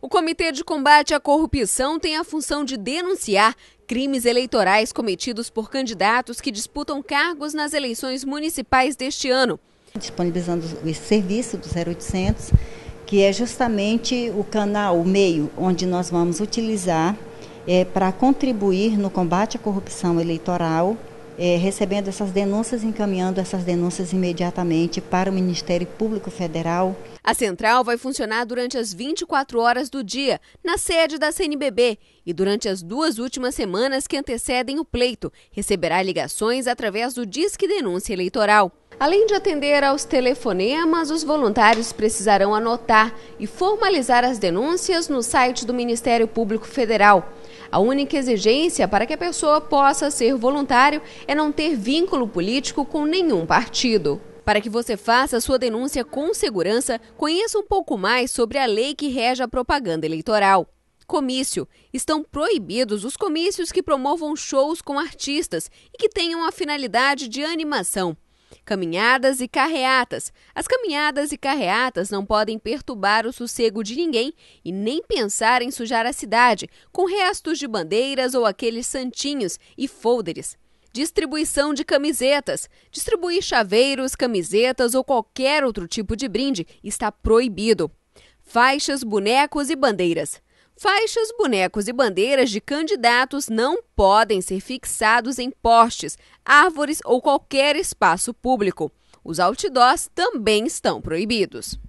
O Comitê de Combate à Corrupção tem a função de denunciar crimes eleitorais cometidos por candidatos que disputam cargos nas eleições municipais deste ano. Disponibilizando esse serviço do 0800, que é justamente o canal, o meio, onde nós vamos utilizar é, para contribuir no combate à corrupção eleitoral é, recebendo essas denúncias, encaminhando essas denúncias imediatamente para o Ministério Público Federal. A central vai funcionar durante as 24 horas do dia, na sede da CNBB, e durante as duas últimas semanas que antecedem o pleito, receberá ligações através do Disque Denúncia Eleitoral. Além de atender aos telefonemas, os voluntários precisarão anotar e formalizar as denúncias no site do Ministério Público Federal. A única exigência para que a pessoa possa ser voluntário é não ter vínculo político com nenhum partido. Para que você faça sua denúncia com segurança, conheça um pouco mais sobre a lei que rege a propaganda eleitoral comício. Estão proibidos os comícios que promovam shows com artistas e que tenham a finalidade de animação caminhadas e carreatas. As caminhadas e carreatas não podem perturbar o sossego de ninguém e nem pensar em sujar a cidade com restos de bandeiras ou aqueles santinhos e folders distribuição de camisetas. Distribuir chaveiros, camisetas ou qualquer outro tipo de brinde está proibido. Faixas, bonecos e bandeiras. Faixas, bonecos e bandeiras de candidatos não podem ser fixados em postes, árvores ou qualquer espaço público. Os outdoors também estão proibidos.